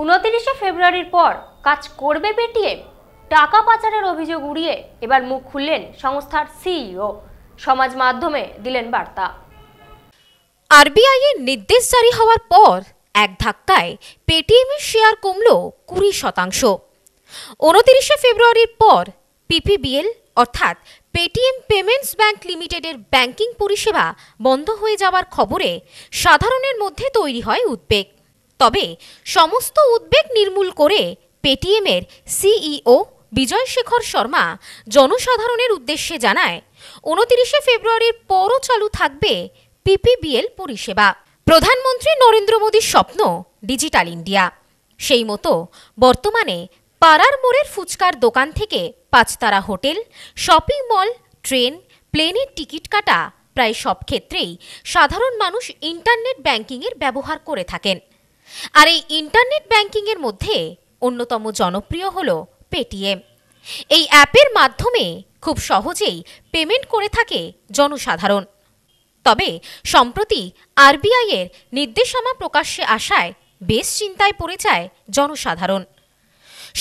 উনতিরিশে ফেব্রুয়ারির পর কাজ করবে পেটিএম টাকা পাচারের অভিযোগ উড়িয়ে এবার মুখ খুললেন সংস্থার সিইও সমাজ মাধ্যমে দিলেন বার্তা আরবিআই এর নির্দেশ জারি হওয়ার পর এক ধাক্কায় পেটিএমের শেয়ার কমল কুড়ি শতাংশ উনতিরিশে ফেব্রুয়ারির পর পিপিবিএল অর্থাৎ পেটিএম পেমেন্টস ব্যাংক লিমিটেডের ব্যাংকিং পরিষেবা বন্ধ হয়ে যাওয়ার খবরে সাধারণের মধ্যে তৈরি হয় উদ্বেগ তবে সমস্ত উদ্বেগ নির্মূল করে পেটিএমের সিইও বিজয় শেখর শর্মা জনসাধারণের উদ্দেশ্যে জানায় উনতিরিশে ফেব্রুয়ারির পরও চালু থাকবে পিপিবিএল পরিষেবা প্রধানমন্ত্রী নরেন্দ্র মোদীর স্বপ্ন ডিজিটাল ইন্ডিয়া সেই মতো বর্তমানে পাড়ার মোড়ের ফুচকার দোকান থেকে পাঁচতারা হোটেল শপিং মল ট্রেন প্লেনের টিকিট কাটা প্রায় সব ক্ষেত্রেই সাধারণ মানুষ ইন্টারনেট ব্যাংকিংয়ের ব্যবহার করে থাকেন আর এই ইন্টারনেট ব্যাংকিংয়ের মধ্যে অন্যতম জনপ্রিয় হল পেটিএম এই অ্যাপের মাধ্যমে খুব সহজেই পেমেন্ট করে থাকে জনসাধারণ তবে সম্প্রতি আরবিআইয়ের নির্দেশনা প্রকাশ্যে আসায় বেশ চিন্তায় পড়ে যায় জনসাধারণ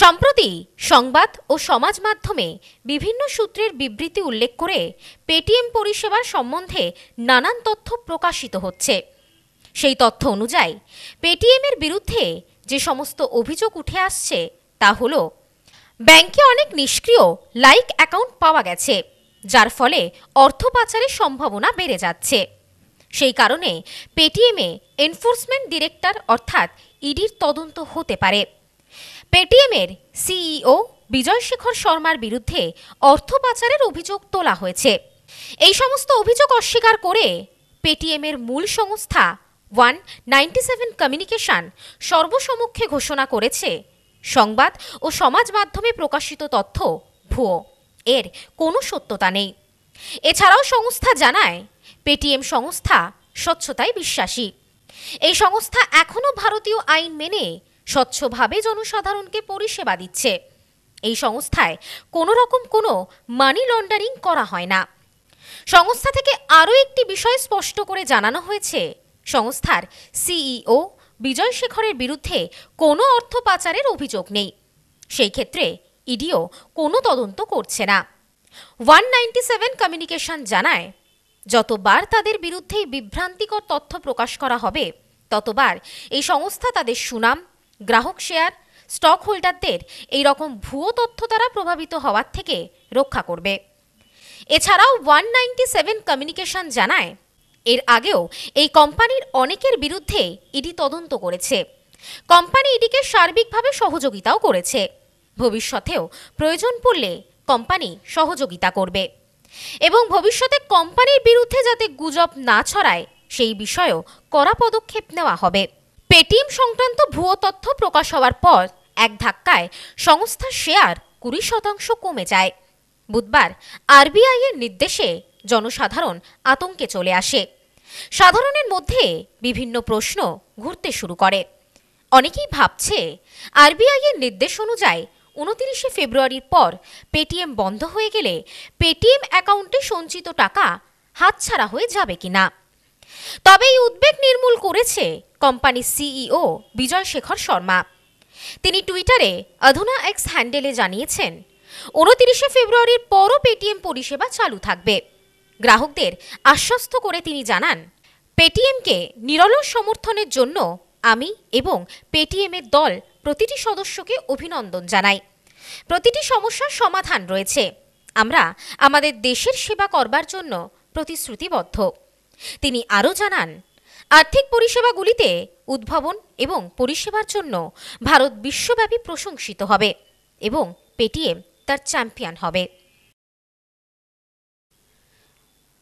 সম্প্রতি সংবাদ ও সমাজ মাধ্যমে বিভিন্ন সূত্রের বিবৃতি উল্লেখ করে পেটিএম পরিষেবার সম্বন্ধে নানান তথ্য প্রকাশিত হচ্ছে সেই তথ্য অনুযায়ী পেটিএমের বিরুদ্ধে যে সমস্ত অভিযোগ উঠে আসছে তা হলো ব্যাংকে অনেক নিষ্ক্রিয় লাইক অ্যাকাউন্ট পাওয়া গেছে যার ফলে অর্থ পাচারের সম্ভাবনা বেড়ে যাচ্ছে সেই কারণে পেটিএমে এনফোর্সমেন্ট ডিরেক্টর অর্থাৎ ইডির তদন্ত হতে পারে পেটিএমের সিইও বিজয় শেখর শর্মার বিরুদ্ধে অর্থ পাচারের অভিযোগ তোলা হয়েছে এই সমস্ত অভিযোগ অস্বীকার করে পেটিএমের মূল সংস্থা ওয়ান নাইনটি সেভেন কমিউনিকেশান সর্বসমক্ষে ঘোষণা করেছে সংবাদ ও সমাজ মাধ্যমে প্রকাশিত তথ্য ভুয়ো এর কোনো সত্যতা নেই এছাড়াও সংস্থা জানায় পেটিএম সংস্থা স্বচ্ছতায় বিশ্বাসী এই সংস্থা এখনও ভারতীয় আইন মেনে স্বচ্ছভাবে জনসাধারণকে পরিষেবা দিচ্ছে এই সংস্থায় কোনো রকম কোনো মানি লন্ডারিং করা হয় না সংস্থা থেকে আরও একটি বিষয় স্পষ্ট করে জানানো হয়েছে সংস্থার সিইও বিজয় শেখরের বিরুদ্ধে কোনো অর্থ পাচারের অভিযোগ নেই সেই ক্ষেত্রে ইডিও কোনো তদন্ত করছে না ওয়ান নাইনটি সেভেন কমিউনিকেশন জানায় যতবার তাদের বিরুদ্ধে বিভ্রান্তিকর তথ্য প্রকাশ করা হবে ততবার এই সংস্থা তাদের সুনাম গ্রাহক শেয়ার স্টক হোল্ডারদের এই রকম ভুয়ো তথ্য দ্বারা প্রভাবিত হওয়ার থেকে রক্ষা করবে এছাড়াও ওয়ান নাইনটি সেভেন কমিউনিকেশন জানায় এর আগেও এই কোম্পানির অনেকের বিরুদ্ধে ইডি তদন্ত করেছে কোম্পানি ইডিকে সার্বিকভাবে সহযোগিতাও করেছে ভবিষ্যতেও প্রয়োজন পড়লে কোম্পানি সহযোগিতা করবে এবং ভবিষ্যতে কোম্পানির বিরুদ্ধে যাতে গুজব না ছড়ায় সেই বিষয়েও কড়া পদক্ষেপ নেওয়া হবে পেটিএম সংক্রান্ত ভুয়ো তথ্য প্রকাশ হওয়ার পর এক ধাক্কায় সংস্থার শেয়ার কুড়ি শতাংশ কমে যায় বুধবার আরবিআইয়ের নির্দেশে জনসাধারণ আতঙ্কে চলে আসে সাধারণের মধ্যে বিভিন্ন প্রশ্ন ঘুরতে শুরু করে অনেকেই ভাবছে আরবিআই এর নির্দেশ অনুযায়ী উনত্রিশে ফেব্রুয়ারির পর পেটিএম বন্ধ হয়ে গেলে পেটিএম অ্যাকাউন্টে সঞ্চিত টাকা হাতছাড়া হয়ে যাবে কিনা তবে এই উদ্বেগ নির্মূল করেছে কোম্পানির সিইও বিজয় শেখর শর্মা তিনি টুইটারে অধুনা এক্স হ্যান্ডেলে জানিয়েছেন উনতিরিশে ফেব্রুয়ারির পরও পেটিএম পরিষেবা চালু থাকবে গ্রাহকদের আশ্বস্ত করে তিনি জানান পেটিএমকে নিরলস সমর্থনের জন্য আমি এবং পেটিএমের দল প্রতিটি সদস্যকে অভিনন্দন জানাই প্রতিটি সমস্যার সমাধান রয়েছে আমরা আমাদের দেশের সেবা করবার জন্য প্রতিশ্রুতিবদ্ধ তিনি আরও জানান আর্থিক পরিষেবাগুলিতে উদ্ভাবন এবং পরিষেবার জন্য ভারত বিশ্বব্যাপী প্রশংসিত হবে এবং পেটিএম তার চ্যাম্পিয়ন হবে